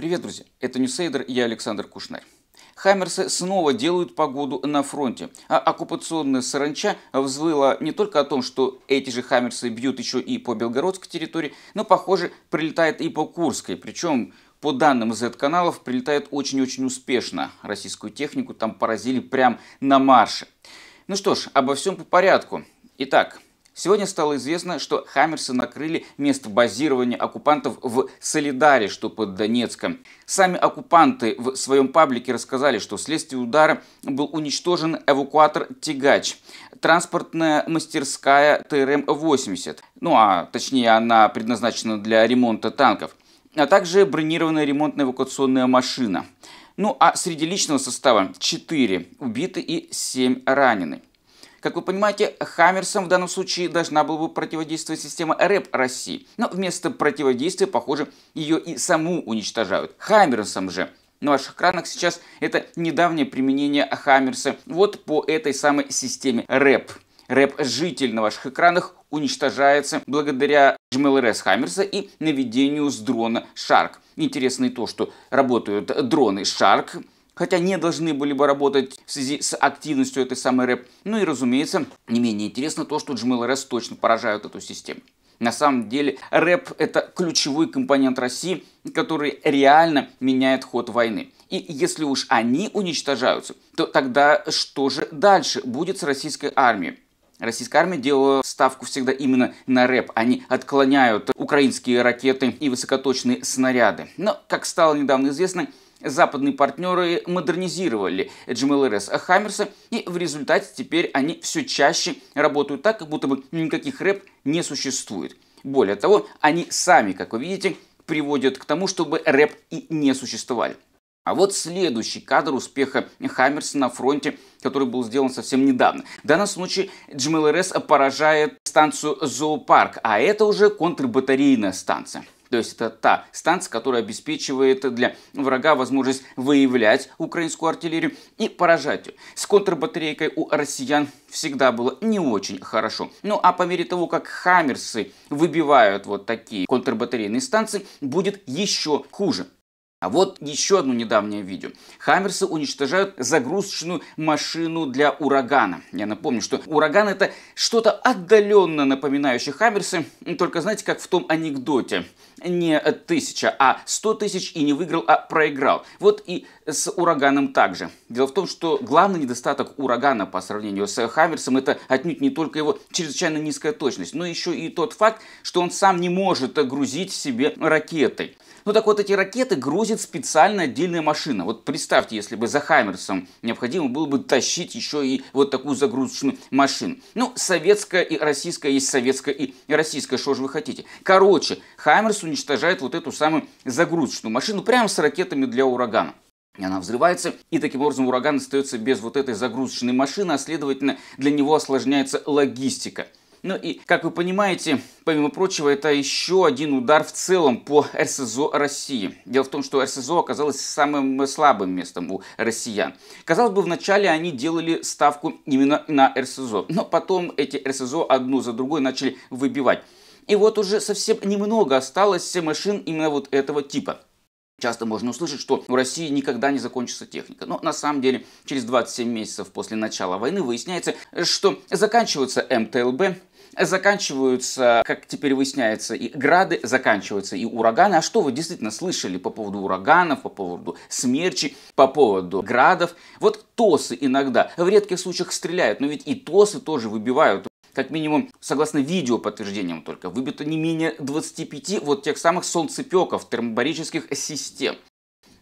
Привет, друзья! Это Ньюсейдер, я Александр Кушнер. Хаммерсы снова делают погоду на фронте. А оккупационная саранча взвыла не только о том, что эти же хаммерсы бьют еще и по белгородской территории, но, похоже, прилетает и по Курской. Причем, по данным Z-каналов, прилетает очень-очень успешно. Российскую технику там поразили прям на марше. Ну что ж, обо всем по порядку. Итак, Сегодня стало известно, что «Хаммерсы» накрыли место базирования оккупантов в Солидаре, что под Донецком. Сами оккупанты в своем паблике рассказали, что вследствие удара был уничтожен эвакуатор «Тягач», транспортная мастерская ТРМ-80, ну а точнее она предназначена для ремонта танков, а также бронированная ремонтно-эвакуационная машина. Ну а среди личного состава 4 убиты и 7 ранены. Как вы понимаете, Хаммерсом в данном случае должна была бы противодействовать система РЭП России. Но вместо противодействия, похоже, ее и саму уничтожают. Хаммерсом же на ваших экранах сейчас это недавнее применение Хаммерса вот по этой самой системе РЭП. Рэп-житель на ваших экранах уничтожается благодаря GMLRS Хаммерса и наведению с дрона Shark. Интересно и то, что работают дроны Shark – хотя не должны были бы работать в связи с активностью этой самой рэп. Ну и, разумеется, не менее интересно то, что Джмил РС точно поражают эту систему. На самом деле рэп – это ключевой компонент России, который реально меняет ход войны. И если уж они уничтожаются, то тогда что же дальше будет с российской армией? Российская армия делала ставку всегда именно на рэп. Они отклоняют украинские ракеты и высокоточные снаряды. Но, как стало недавно известно, западные партнеры модернизировали GMLRS Хаммерса, и в результате теперь они все чаще работают так, как будто бы никаких рэп не существует. Более того, они сами, как вы видите, приводят к тому, чтобы рэп и не существовали. А вот следующий кадр успеха Хаммерса на фронте, который был сделан совсем недавно. В данном случае GMLRS поражает станцию Зоопарк, а это уже контрбатарейная станция. То есть это та станция, которая обеспечивает для врага возможность выявлять украинскую артиллерию и поражать ее. С контрбатарейкой у россиян всегда было не очень хорошо. Ну а по мере того, как «Хаммерсы» выбивают вот такие контрбатарейные станции, будет еще хуже. А вот еще одно недавнее видео. Хаммерсы уничтожают загрузочную машину для урагана. Я напомню, что ураган это что-то отдаленно напоминающее Хаммерсы, только знаете, как в том анекдоте. Не тысяча, а сто тысяч и не выиграл, а проиграл. Вот и с ураганом также. Дело в том, что главный недостаток урагана по сравнению с Хаммерсом это отнюдь не только его чрезвычайно низкая точность, но еще и тот факт, что он сам не может грузить себе ракетой. Ну так вот эти ракеты грузит специально отдельная машина. Вот представьте, если бы за Хаймерсом необходимо было бы тащить еще и вот такую загрузочную машину. Ну, советская и российская есть советская и российская, что же вы хотите. Короче, Хаммерс уничтожает вот эту самую загрузочную машину прямо с ракетами для урагана. Она взрывается, и таким образом ураган остается без вот этой загрузочной машины, а следовательно для него осложняется логистика. Ну и, как вы понимаете, помимо прочего, это еще один удар в целом по РСЗО России. Дело в том, что РСЗО оказалось самым слабым местом у россиян. Казалось бы, вначале они делали ставку именно на РСЗО, но потом эти РСЗО одну за другой начали выбивать. И вот уже совсем немного осталось машин именно вот этого типа. Часто можно услышать, что у России никогда не закончится техника. Но на самом деле через 27 месяцев после начала войны выясняется, что заканчиваются МТЛБ, заканчиваются, как теперь выясняется, и грады, заканчиваются и ураганы. А что вы действительно слышали по поводу ураганов, по поводу смерчи, по поводу градов? Вот тосы иногда, в редких случаях стреляют, но ведь и тосы тоже выбивают как минимум, согласно видео подтверждениям только, выбито не менее 25 вот тех самых солнцепеков термобарических систем.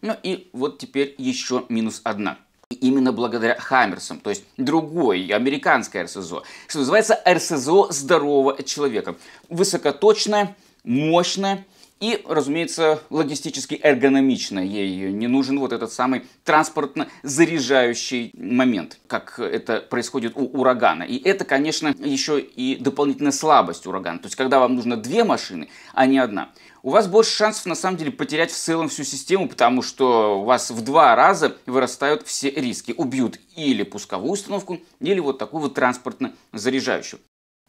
Ну и вот теперь еще минус одна именно благодаря Хаммерсам, то есть другой, американское РСЗО, что называется РСЗО здорового человека. Высокоточное, мощное, и, разумеется, логистически эргономично. Ей не нужен вот этот самый транспортно заряжающий момент, как это происходит у урагана. И это, конечно, еще и дополнительная слабость урагана. То есть, когда вам нужно две машины, а не одна у вас больше шансов на самом деле потерять в целом всю систему, потому что у вас в два раза вырастают все риски. Убьют или пусковую установку, или вот такую вот транспортно заряжающую.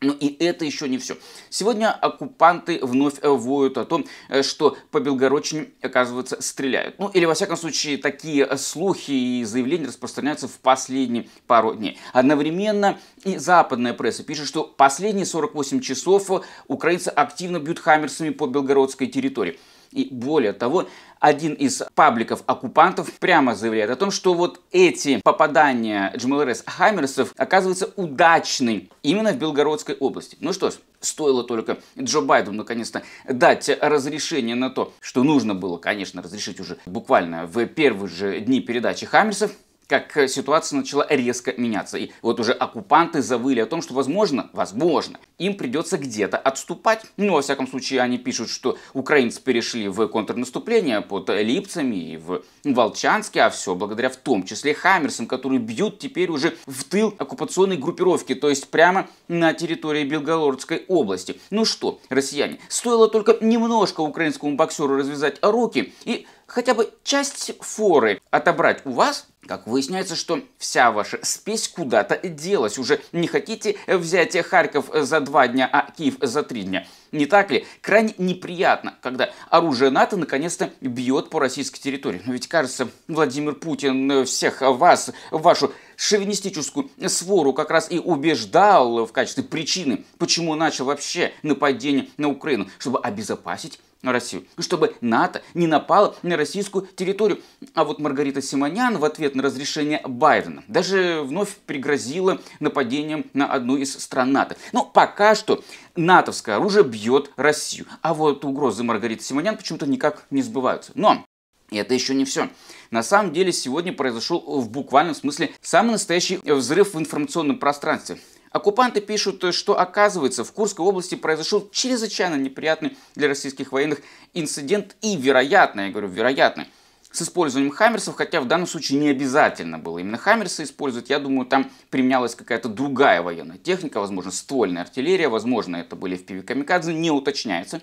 Но ну и это еще не все. Сегодня оккупанты вновь э, воют о том, э, что по Белгородчине, оказывается, стреляют. Ну или, во всяком случае, такие э, слухи и заявления распространяются в последние пару дней. Одновременно и западная пресса пишет, что последние 48 часов украинцы активно бьют хаммерсами по белгородской территории. И более того, один из пабликов оккупантов прямо заявляет о том, что вот эти попадания GMLRS Хаммерсов оказываются удачны именно в Белгородской области. Ну что ж, стоило только Джо Байдену наконец-то дать разрешение на то, что нужно было, конечно, разрешить уже буквально в первые же дни передачи Хаммерсов, как э, ситуация начала резко меняться. И вот уже оккупанты завыли о том, что возможно, возможно, им придется где-то отступать. Ну, во всяком случае, они пишут, что украинцы перешли в контрнаступление под Липцами и в Волчанске, а все благодаря в том числе Хаммерсам, которые бьют теперь уже в тыл оккупационной группировки, то есть прямо на территории Белгородской области. Ну что, россияне, стоило только немножко украинскому боксеру развязать руки и хотя бы часть форы отобрать у вас, как выясняется, что вся ваша спесь куда-то делась. Уже не хотите взять Харьков за два дня, а Киев за три дня. Не так ли? Крайне неприятно, когда оружие НАТО наконец-то бьет по российской территории. Но ведь, кажется, Владимир Путин всех вас, вашу шовинистическую свору как раз и убеждал в качестве причины, почему начал вообще нападение на Украину, чтобы обезопасить Россию, чтобы НАТО не напало на российскую территорию. А вот Маргарита Симонян в ответ на разрешение Байдена даже вновь пригрозила нападением на одну из стран НАТО. Но ну, пока что натовское оружие бьет Россию. А вот угрозы Маргариты Симонян почему-то никак не сбываются. Но это еще не все. На самом деле сегодня произошел в буквальном смысле самый настоящий взрыв в информационном пространстве. Оккупанты пишут, э, что оказывается в Курской области произошел чрезвычайно неприятный для российских военных инцидент и вероятно, я говорю вероятно, с использованием хаммерсов, хотя в данном случае не обязательно было именно хаммерсы использовать. Я думаю, там применялась какая-то другая военная техника, возможно, ствольная артиллерия, возможно, это были в пиве камикадзе, не уточняется.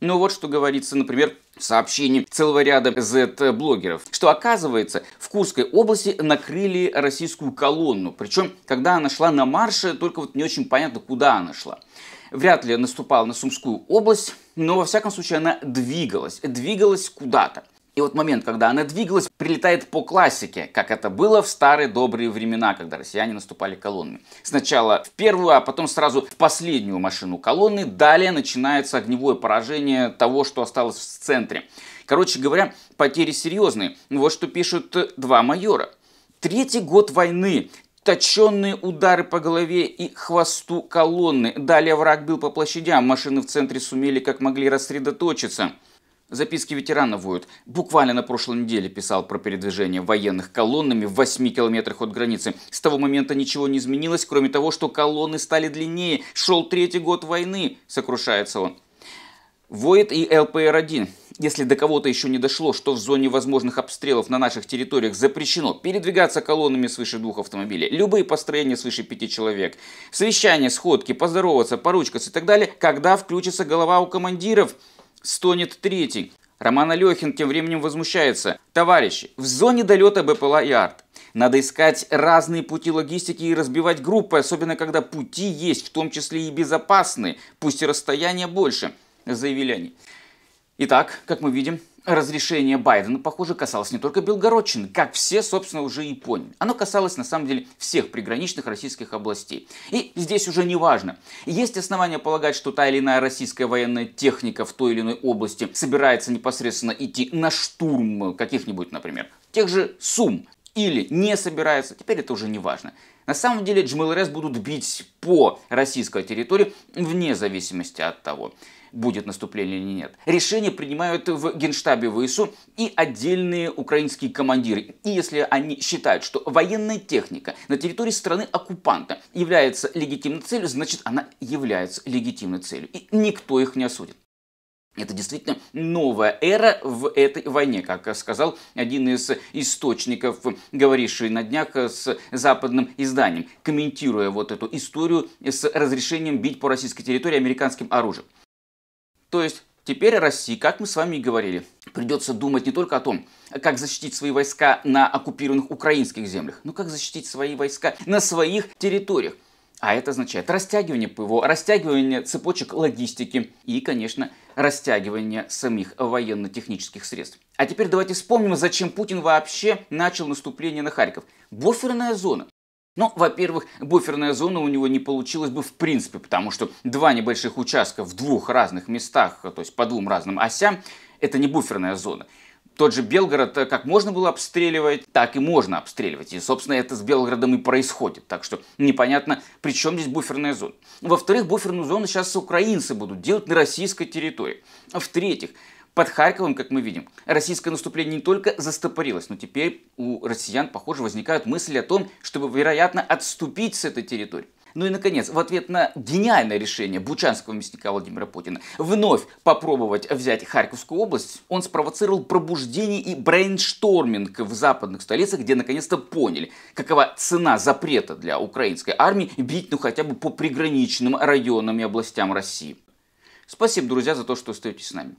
Но ну, вот что говорится, например, в сообщении целого ряда Z-блогеров, что оказывается в Курской области накрыли российскую колонну, причем когда она шла на марше, только вот не очень понятно, куда она шла вряд ли наступала на Сумскую область, но во всяком случае она двигалась, двигалась куда-то. И вот момент, когда она двигалась, прилетает по классике, как это было в старые добрые времена, когда россияне наступали колоннами. Сначала в первую, а потом сразу в последнюю машину колонны. Далее начинается огневое поражение того, что осталось в центре. Короче говоря, потери серьезные. Вот что пишут два майора. Третий год войны точенные удары по голове и хвосту колонны. Далее враг бил по площадям, машины в центре сумели как могли рассредоточиться. Записки ветерана воют. Буквально на прошлой неделе писал про передвижение военных колоннами в 8 километрах от границы. С того момента ничего не изменилось, кроме того, что колонны стали длиннее. Шел третий год войны, сокрушается он. Воет и ЛПР-1. Если до кого-то еще не дошло, что в зоне возможных обстрелов на наших территориях запрещено передвигаться колоннами свыше двух автомобилей, любые построения свыше пяти человек, совещания, сходки, поздороваться, поручкаться и так далее, когда включится голова у командиров – стонет третий. Роман Алехин тем временем возмущается. Товарищи, в зоне долета БПЛА и арт. Надо искать разные пути логистики и разбивать группы, особенно когда пути есть, в том числе и безопасные, пусть и расстояние больше, заявили они. Итак, как мы видим, разрешение Байдена, похоже, касалось не только Белгородчины, как все, собственно, уже и поняли. Оно касалось, на самом деле, всех приграничных российских областей. И здесь уже не важно. Есть основания полагать, что та или иная российская военная техника в той или иной области собирается непосредственно идти на штурм каких-нибудь, например, тех же Сум, или не собирается, теперь это уже не важно. На самом деле GMLRS будут бить по российской территории вне зависимости от того, будет наступление или нет. Решение принимают в Генштабе ВСУ и отдельные украинские командиры. И если они считают, что военная техника на территории страны оккупанта является легитимной целью, значит она является легитимной целью. И никто их не осудит. Это действительно новая эра в этой войне, как сказал один из источников, говоривший на днях с западным изданием, комментируя вот эту историю с разрешением бить по российской территории американским оружием. То есть Теперь России, как мы с вами и говорили, придется думать не только о том, как защитить свои войска на оккупированных украинских землях, но как защитить свои войска на своих территориях. А это означает растягивание ПВО, растягивание цепочек логистики и, конечно, растягивание самих военно-технических средств. А теперь давайте вспомним, зачем Путин вообще начал наступление на Харьков. Буферная зона. Ну, во-первых, буферная зона у него не получилась бы в принципе, потому что два небольших участка в двух разных местах, то есть по двум разным осям, это не буферная зона. Тот же Белгород э, как можно было обстреливать, так и можно обстреливать. И, собственно, это с Белгородом и происходит. Так что непонятно, при чем здесь буферная зона. Во-вторых, буферную зону сейчас украинцы будут делать на российской территории. В-третьих, под Харьковом, как мы видим, российское наступление не только застопорилось, но теперь у россиян, похоже, возникают мысли о том, чтобы, вероятно, отступить с этой территории. Ну и, наконец, в ответ на гениальное решение бучанского мясника Владимира Путина вновь попробовать взять Харьковскую область, он спровоцировал пробуждение и брейншторминг в западных столицах, где наконец-то поняли, какова цена запрета для украинской армии бить ну хотя бы по приграничным районам и областям России. Спасибо, друзья, за то, что остаетесь с нами.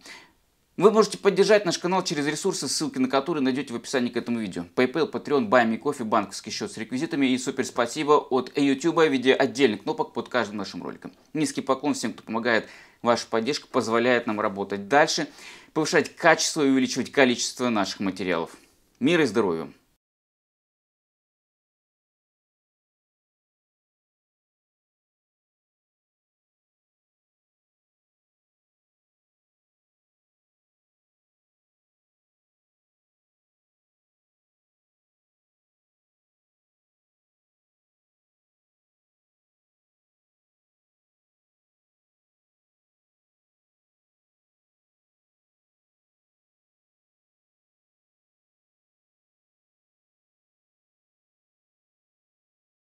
Вы можете поддержать наш канал через ресурсы, ссылки на которые найдете в описании к этому видео. PayPal, Patreon, Buy Me Coffee, банковский счет с реквизитами и супер спасибо от YouTube в виде отдельных кнопок под каждым нашим роликом. Низкий поклон всем, кто помогает. Ваша поддержка позволяет нам работать дальше, повышать качество и увеличивать количество наших материалов. Мира и здоровья!